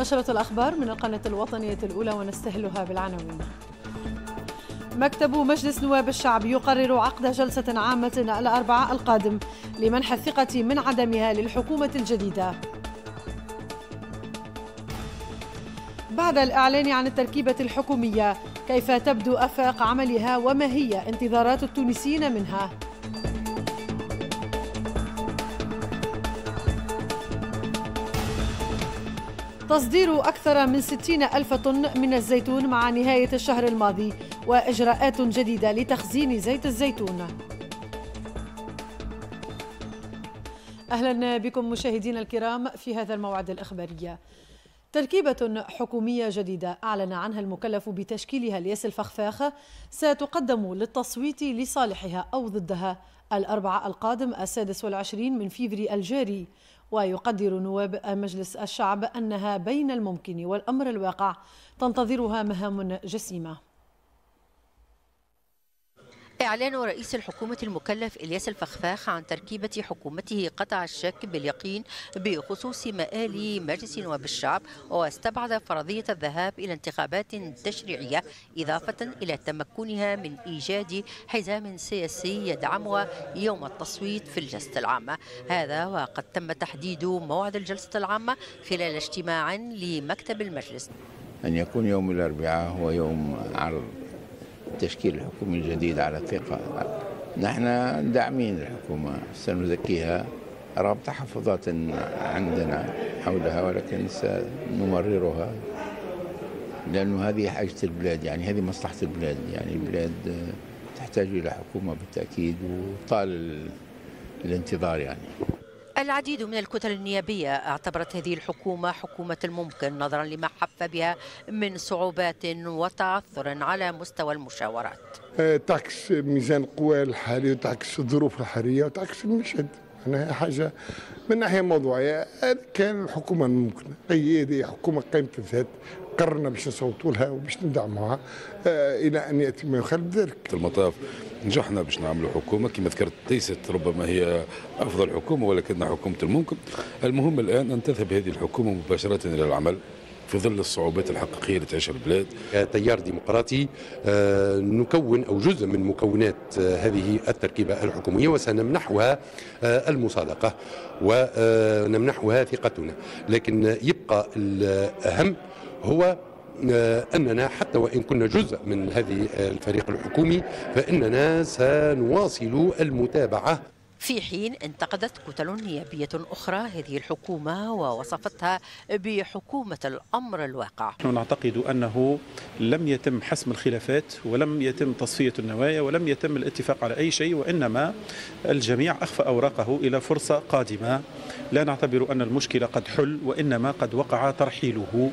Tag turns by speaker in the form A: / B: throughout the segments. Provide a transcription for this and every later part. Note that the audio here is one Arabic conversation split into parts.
A: نشرة الأخبار من القناة الوطنية الأولى ونستهلها بالعناوين مكتب مجلس نواب الشعب يقرر عقد جلسة عامة الأربعاء القادم لمنح الثقة من عدمها للحكومة الجديدة بعد الإعلان عن التركيبة الحكومية كيف تبدو أفاق عملها وما هي انتظارات التونسيين منها؟ تصدير أكثر من 60 ألف طن من الزيتون مع نهاية الشهر الماضي وإجراءات جديدة لتخزين زيت الزيتون أهلا بكم مشاهدينا الكرام في هذا الموعد الإخباري تركيبة حكومية جديدة أعلن عنها المكلف بتشكيلها الياس الفخفاخ ستقدم للتصويت لصالحها أو ضدها الأربعاء القادم السادس والعشرين من فيفري الجاري ويقدر نواب مجلس الشعب أنها بين الممكن والأمر الواقع تنتظرها مهام جسيمة إعلان
B: رئيس الحكومة المكلف إلياس الفخفاخ عن تركيبة حكومته قطع الشك باليقين بخصوص مآل مجلس نواب الشعب واستبعد فرضية الذهاب إلى انتخابات تشريعية إضافة إلى تمكنها من إيجاد حزام سياسي يدعمها يوم التصويت في الجلسة العامة هذا وقد تم تحديد موعد الجلسة العامة خلال اجتماع لمكتب المجلس
C: أن يكون يوم الأربعاء هو يوم عرض التشكيل الحكومي الجديد على الثقة نحن داعمين الحكومة سنزكيها رغم تحفظات عندنا حولها ولكن سنمررها لأنه هذه حاجة البلاد يعني هذه مصلحة البلاد يعني البلاد تحتاج إلى حكومة بالتأكيد وطال الانتظار يعني
B: العديد من الكتل النيابية اعتبرت هذه الحكومة حكومة الممكن نظرا لما حف بها من صعوبات وتعثر على مستوى المشاورات
C: آه، تعكس ميزان القوى الحالي وتعكس الظروف الحالية وتعكس المشهد أنا حاجة من ناحية موضوعية آه، كان الحكومة الممكنة هي حكومة قائمة الذات قررنا باش نصوتوا لها وباش ندعموها آه، الى ان ياتي ما يخالف ذلك. في المطاف نجحنا باش نعملوا حكومه كما ذكرت ليست ربما هي افضل حكومه ولكنها حكومه الممكن. المهم الان ان تذهب هذه الحكومه مباشره الى العمل في ظل الصعوبات الحقيقيه اللي تعيشها البلاد. كتيار ديمقراطي آه، نكون او جزء من مكونات آه، هذه التركيبه الحكوميه وسنمنحها المصادقه ونمنحها ثقتنا، لكن يبقى الاهم هو آه، أننا حتى وإن كنا جزء من هذه آه، الفريق الحكومي فإننا سنواصل المتابعة
B: في حين انتقدت كتل نيابية أخرى هذه الحكومة ووصفتها بحكومة الأمر الواقع
C: نحن نعتقد أنه لم يتم حسم الخلافات ولم يتم تصفية النوايا ولم يتم الاتفاق على أي شيء وإنما الجميع أخفى أوراقه إلى فرصة قادمة لا نعتبر أن المشكلة قد حل وإنما قد وقع ترحيله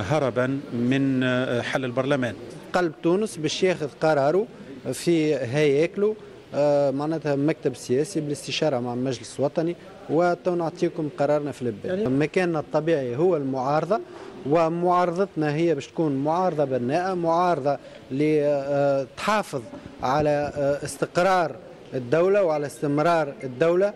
C: هربا من حل البرلمان قلب تونس باش ياخذ قراره في هياكله آه، معناتها مكتب سياسي بالاستشاره مع المجلس الوطني وتو نعطيكم قرارنا في البال يعني مكاننا الطبيعي هو المعارضه ومعارضتنا هي باش تكون معارضه بناءه معارضه لتحافظ آه، على آه، استقرار الدوله وعلى استمرار الدوله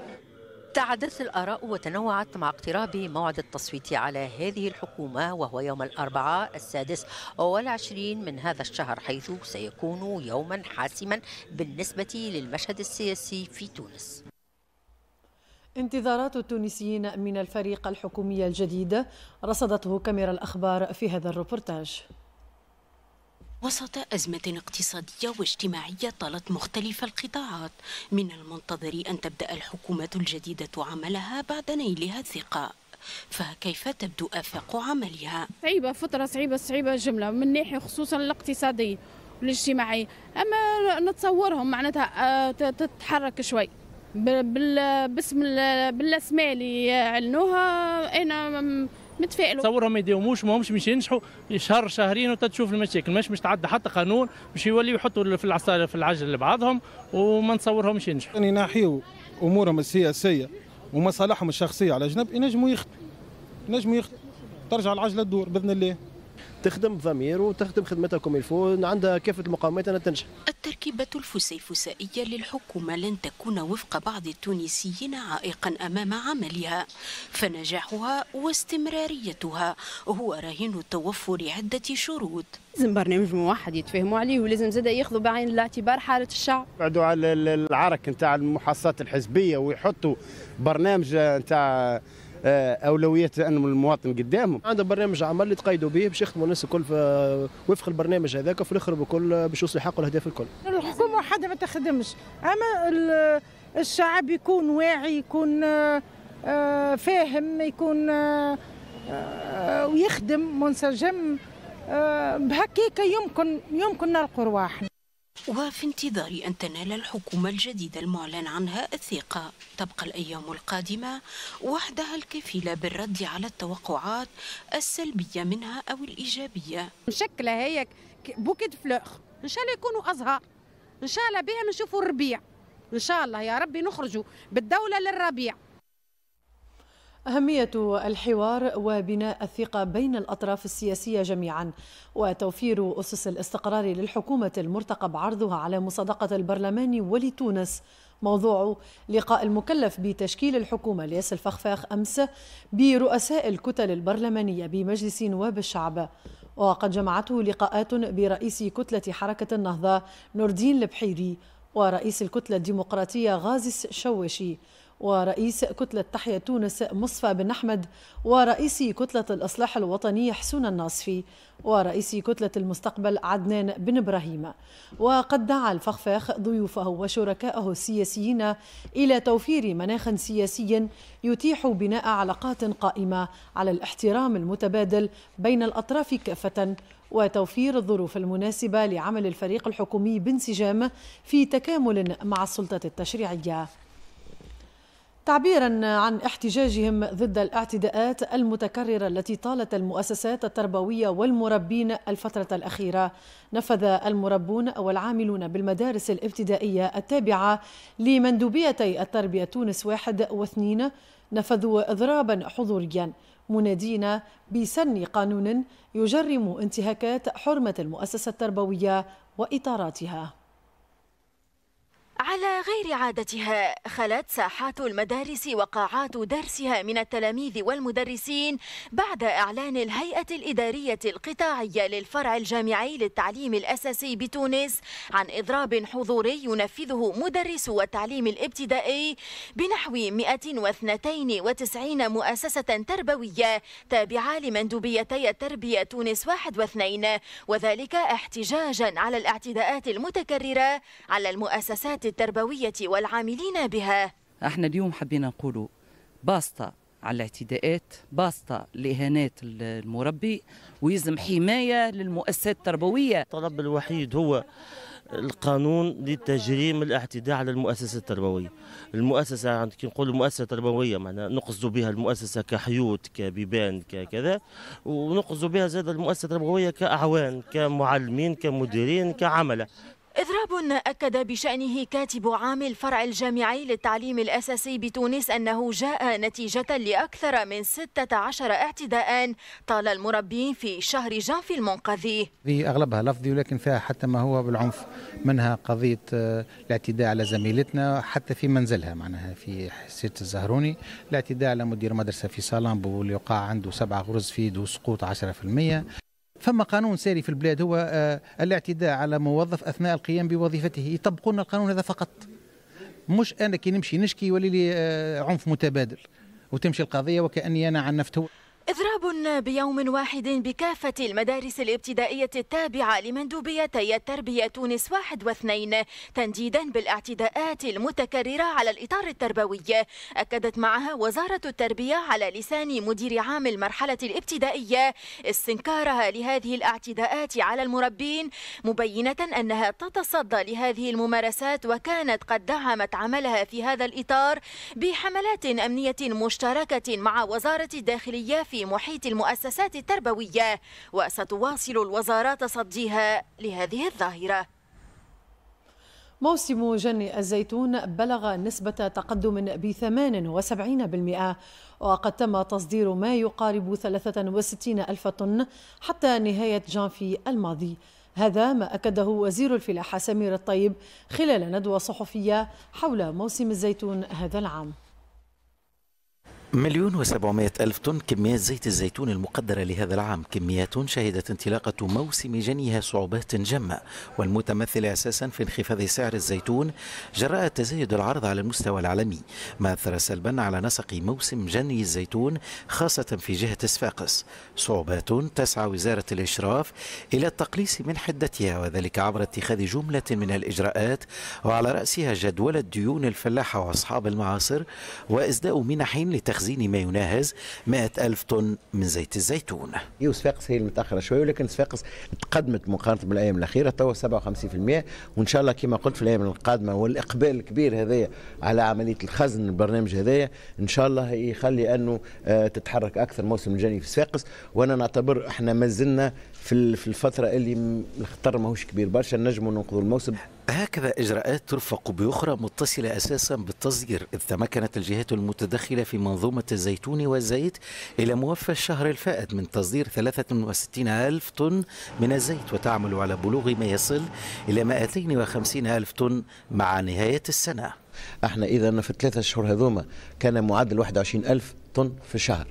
B: تعدت الآراء وتنوعت مع اقتراب موعد التصويت على هذه الحكومة وهو يوم الأربعاء السادس والعشرين من هذا الشهر حيث سيكون يوما حاسما بالنسبة للمشهد السياسي في تونس
A: انتظارات التونسيين من الفريق الحكومي الجديد رصدته كاميرا الأخبار في هذا الروبرتاج
D: وسط أزمة اقتصادية واجتماعية طالت مختلف القطاعات من المنتظر أن تبدأ الحكومة الجديدة عملها بعد نيلها الثقة فكيف تبدو آفاق عملها؟ صعيبة فترة صعيبة صعيبة جملة من ناحية خصوصا الاقتصادية والاجتماعية أما نتصورهم معناتها آه، تتحرك شوي بال... باسم بالاسماء اللي علنوها انا
B: متفائلوا تصورهم ما يداوموش ماهمش باش ينجحوا شهر شهرين وتتشوف المشاكل مش باش تعدى حتى قانون باش يوليو يحطوا في العصا في العجل لبعضهم وما نصورهمش ينجحوا يعني ناحيو امورهم السياسيه ومصالحهم الشخصيه على
C: جنب ينجموا يخدموا ينجموا يخدموا ترجع العجله تدور باذن الله تخدم ضمير وتخدم خدمتها كما الفو عندها كافه المقومات انها تنجح
D: التركيبه الفسيفسائيه للحكومه لن تكون وفق بعض التونسيين عائقا امام عملها فنجاحها واستمراريتها هو رهين توفر عده شروط لازم برنامج موحد يتفاهموا عليه ولازم زاد ياخذوا بعين الاعتبار حاله الشعب
A: يقعدوا
C: على العرك نتاع المحاصصات الحزبيه ويحطوا برنامج نتاع
A: آه، اولويات ان المواطن قدامهم عنده برنامج عمل اللي تقيدوا به باش يخدموا الناس الكل وفق البرنامج هذاك وفي الاخر بكل باش يوصلوا يحقوا الاهداف الكل الحكومه وحده ما تخدمش اما الشعب يكون واعي يكون آه، آه، فاهم يكون ويخدم منسجم
D: بهكيك يمكن يمكن نلقوا رواحنا وفي انتظار أن تنال الحكومة الجديدة المعلن عنها الثقة تبقى الأيام القادمة وحدها الكفيلة بالرد على التوقعات السلبية منها أو الإيجابية مشكلة هي بوكيت فلوخ إن شاء الله يكونوا أزهار إن شاء الله بها نشوفوا
A: الربيع إن شاء الله يا ربي نخرجوا بالدولة للربيع أهمية الحوار وبناء الثقة بين الأطراف السياسية جميعا وتوفير أسس الاستقرار للحكومة المرتقب عرضها على مصادقة البرلمان ولتونس موضوع لقاء المكلف بتشكيل الحكومة لياس الفخفاخ أمس برؤساء الكتل البرلمانية بمجلس نواب الشعب وقد جمعته لقاءات برئيس كتلة حركة النهضة نور الدين البحيري ورئيس الكتلة الديمقراطية غازي شوشي ورئيس كتلة تحيا تونس مصفى بن أحمد ورئيس كتلة الإصلاح الوطني حسون الناصفي ورئيس كتلة المستقبل عدنان بن إبراهيم وقد دعا الفخفاخ ضيوفه وشركائه السياسيين إلى توفير مناخ سياسي يتيح بناء علاقات قائمة على الاحترام المتبادل بين الأطراف كافة وتوفير الظروف المناسبة لعمل الفريق الحكومي بانسجام في تكامل مع السلطة التشريعية تعبيرا عن احتجاجهم ضد الاعتداءات المتكرره التي طالت المؤسسات التربويه والمربين الفتره الاخيره نفذ المربون او العاملون بالمدارس الابتدائيه التابعه لمندوبيتي التربيه تونس واحد واثنين نفذوا اضرابا حضوريا منادين بسن قانون يجرم انتهاكات حرمه المؤسسه التربويه واطاراتها
D: على غير عادتها خلت ساحات المدارس وقاعات درسها من التلاميذ والمدرسين بعد إعلان الهيئة الإدارية القطاعية للفرع الجامعي للتعليم الأساسي بتونس عن إضراب حضوري ينفذه مدرسو التعليم الابتدائي بنحو 192 مؤسسة تربوية تابعة لمندوبيتي التربية تونس واحد واثنين وذلك احتجاجا على الاعتداءات المتكررة على المؤسسات التربوية والعاملين بها
B: احنا اليوم حبينا نقولوا باسطة على الاعتداءات باسطة لإهانات المربي ويلزم حماية للمؤسسات التربوية الطلب الوحيد هو القانون لتجريم
C: الاعتداء على المؤسسه التربويه. المؤسسه كي نقول المؤسسه التربويه معنا نقصد بها المؤسسه كحيوط كبيبان ككذا ونقصد بها زاد المؤسسه التربويه كاعوان كمعلمين كمديرين كعمله
D: إضراب أكد بشأنه كاتب عام الفرع الجامعي للتعليم الأساسي بتونس أنه جاء نتيجة لأكثر من 16 اعتداء طال المربين في شهر جانفي المنقذي
C: في أغلبها لفظي ولكن فيها حتى ما هو بالعنف منها قضية آه، الاعتداء على زميلتنا حتى في منزلها معناها في سيرة الزهروني الاعتداء على مدير مدرسة في سالامبو اللي وقع عنده سبعة غرز فيه وسقوط 10% فما قانون ساري في البلاد هو آه، الاعتداء على موظف اثناء القيام بوظيفته يطبقون القانون هذا فقط مش انا كي نمشي نشكي ولي لي آه، عنف متبادل وتمشي القضيه وكاني انا عنفته
D: إضراب بيوم واحد بكافة المدارس الابتدائية التابعة لمندوبيتي التربية تونس واحد واثنين تنديدا بالاعتداءات المتكررة على الإطار التربوي أكدت معها وزارة التربية على لسان مدير عام المرحلة الابتدائية استنكارها لهذه الاعتداءات على المربين مبينة أنها تتصدى لهذه الممارسات وكانت قد دعمت عملها في هذا الإطار بحملات أمنية مشتركة مع وزارة الداخلية في محيط المؤسسات التربوية وستواصل الوزارات تصديها لهذه الظاهرة
A: موسم جني الزيتون بلغ نسبة تقدم ب 78% وقد تم تصدير ما يقارب 63 ألف طن حتى نهاية جانفي الماضي هذا ما أكده وزير الفلاحة سمير الطيب خلال ندوة صحفية حول موسم الزيتون هذا العام
C: مليون وسبعمائة ألف طن كميات زيت الزيتون المقدرة لهذا العام كميات شهدت انطلاقة موسم جنيها صعوبات جمة والمتمثل أساسا في انخفاض سعر الزيتون جراء تزايد العرض على المستوى العالمي ما أثر سلبا على نسق موسم جني الزيتون خاصة في جهة صفاقس صعوبات تسعى وزارة الإشراف إلى التقليص من حدتها وذلك عبر اتخاذ جملة من الإجراءات وعلى رأسها جدول الديون الفلاحة وأصحاب المعاصر وإسداء منح لتخزين تخزين ما يناهز 100 ألف طن من زيت الزيتون صفاقس هي المتأخرة شوية ولكن صفاقس تقدمت مقارنة بالأيام الأخيرة توا 57% وإن شاء الله كما قلت في الأيام القادمة والإقبال الكبير هذايا على عملية الخزن البرنامج هذايا إن شاء الله يخلي أنه آه، تتحرك أكثر موسم الجني في صفاقس وأنا نعتبر احنا ما زلنا في الفترة اللي الخطر ماهوش كبير برشا نجموا ننقذوا الموسم هكذا إجراءات ترفق بأخرى متصلة أساسا بالتصدير إذ تمكنت الجهات المتدخلة في منظومة الزيتون والزيت إلى موفى الشهر الفائت من تصدير 63 ألف طن من الزيت وتعمل على بلوغ ما يصل إلى 250 ألف طن مع نهاية السنة احنا إذا في الثلاثة أشهر هذوما كان معدل 21 ألف طن في الشهر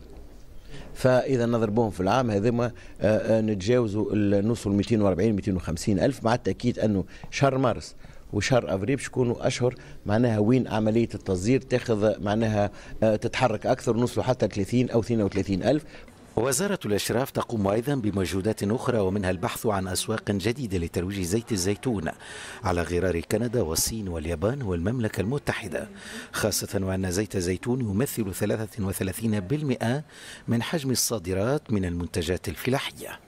C: فاذا نضربوهم في العام هذوما آه، آه، نتجاوزوا نوصلوا 240 250 الف مع التاكيد انه شهر مارس وشهر افريل باش يكونوا اشهر معناها وين عمليه التصدير تاخذ معناها آه، تتحرك اكثر نوصلوا حتى 30 او 32 الف وزارة الإشراف تقوم أيضا بمجهودات أخرى ومنها البحث عن أسواق جديدة لترويج زيت الزيتون على غرار كندا والصين واليابان والمملكة المتحدة خاصة وأن زيت الزيتون يمثل 33% من حجم الصادرات من المنتجات الفلاحية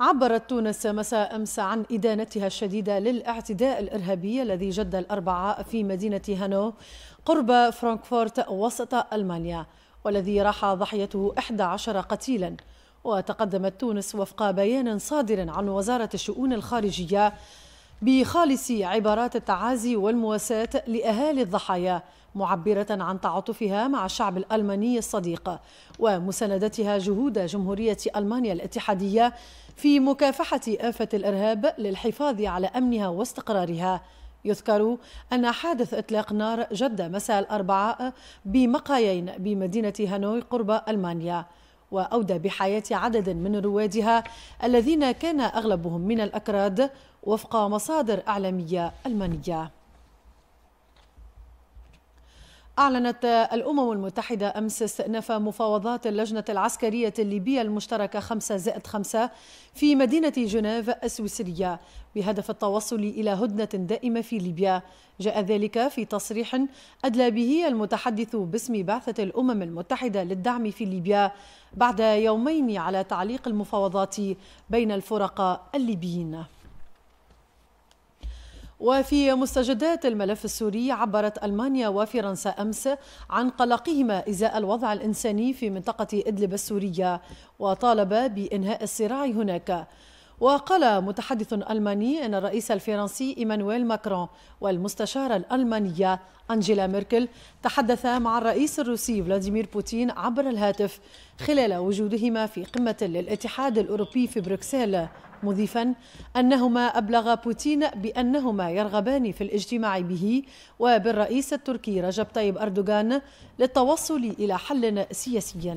A: عبرت تونس مساء أمس عن إدانتها الشديدة للاعتداء الإرهابي الذي جد الأربعاء في مدينة هانو قرب فرانكفورت وسط ألمانيا والذي راح ضحيته 11 قتيلا وتقدمت تونس وفق بيان صادر عن وزارة الشؤون الخارجية بخالص عبارات التعازي والمواساة لأهالي الضحايا معبرة عن تعاطفها مع الشعب الألماني الصديق ومساندتها جهود جمهورية ألمانيا الاتحادية في مكافحة آفة الإرهاب للحفاظ على أمنها واستقرارها يذكر أن حادث إطلاق نار جد مساء الأربعاء بمقايين بمدينة هانوي قرب ألمانيا وأودى بحياة عدد من روادها الذين كان أغلبهم من الأكراد وفق مصادر أعلامية ألمانية أعلنت الأمم المتحدة أمس استئناف مفاوضات اللجنة العسكرية الليبية المشتركة 5 زائد 5 في مدينة جنيف السويسرية بهدف التوصل إلى هدنة دائمة في ليبيا جاء ذلك في تصريح أدلى به المتحدث باسم بعثة الأمم المتحدة للدعم في ليبيا بعد يومين على تعليق المفاوضات بين الفرقاء الليبيين وفي مستجدات الملف السوري عبرت المانيا وفرنسا امس عن قلقهما ازاء الوضع الانساني في منطقه ادلب السوريه وطالبا بانهاء الصراع هناك وقال متحدث ألماني أن الرئيس الفرنسي إيمانويل ماكرون والمستشارة الألمانية أنجيلا ميركل تحدثا مع الرئيس الروسي فلاديمير بوتين عبر الهاتف خلال وجودهما في قمة للاتحاد الأوروبي في بروكسل مضيفا أنهما أبلغ بوتين بأنهما يرغبان في الاجتماع به وبالرئيس التركي رجب طيب أردوغان للتوصل إلى حل سياسي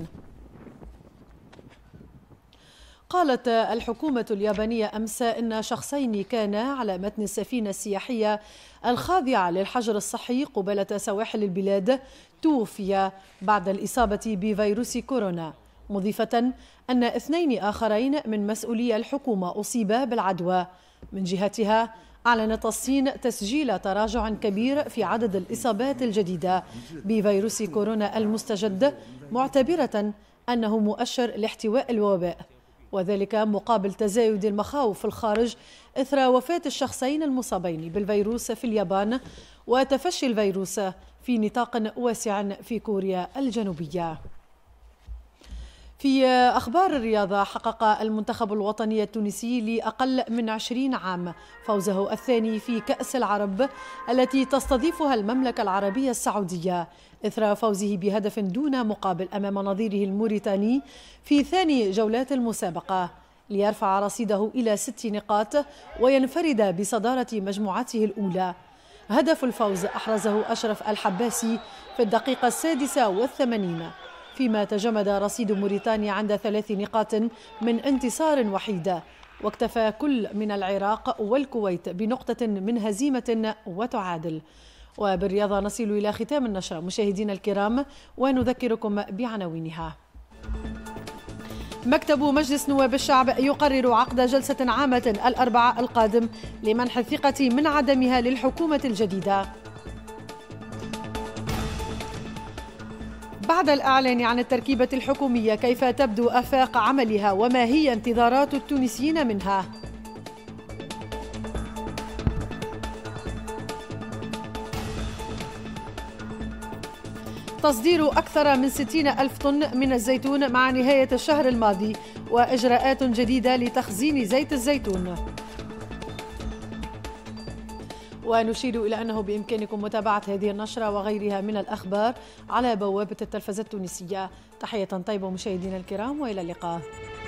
A: قالت الحكومة اليابانية أمس إن شخصين كانا على متن السفينة السياحية الخاضعة للحجر الصحي قبالة سواحل البلاد توفيا بعد الإصابة بفيروس كورونا مضيفة أن اثنين آخرين من مسؤولي الحكومة أصيبا بالعدوى من جهتها أعلنت الصين تسجيل تراجع كبير في عدد الإصابات الجديدة بفيروس كورونا المستجد معتبرة أنه مؤشر لاحتواء الوباء وذلك مقابل تزايد المخاوف في الخارج إثر وفاة الشخصين المصابين بالفيروس في اليابان وتفشي الفيروس في نطاق واسع في كوريا الجنوبية في أخبار الرياضة حقق المنتخب الوطني التونسي لأقل من عشرين عام فوزه الثاني في كأس العرب التي تستضيفها المملكة العربية السعودية إثر فوزه بهدف دون مقابل أمام نظيره الموريتاني في ثاني جولات المسابقة ليرفع رصيده إلى ست نقاط وينفرد بصدارة مجموعته الأولى هدف الفوز أحرزه أشرف الحباسي في الدقيقة السادسة والثمانين فيما تجمد رصيد موريتانيا عند ثلاث نقاط من انتصار وحيدة واكتفى كل من العراق والكويت بنقطة من هزيمة وتعادل وبالرياضة نصل إلى ختام النشرة مشاهدينا الكرام ونذكركم بعناوينها مكتب مجلس نواب الشعب يقرر عقد جلسة عامة الأربعاء القادم لمنح الثقة من عدمها للحكومة الجديدة بعد الإعلان عن التركيبة الحكومية كيف تبدو أفاق عملها وما هي انتظارات التونسيين منها؟ تصدير أكثر من 60 ألف طن من الزيتون مع نهاية الشهر الماضي وإجراءات جديدة لتخزين زيت الزيتون ونشيد إلى أنه بإمكانكم متابعة هذه النشرة وغيرها من الأخبار على بوابة التلفزة التونسية تحية طيبة مشاهدينا الكرام وإلى اللقاء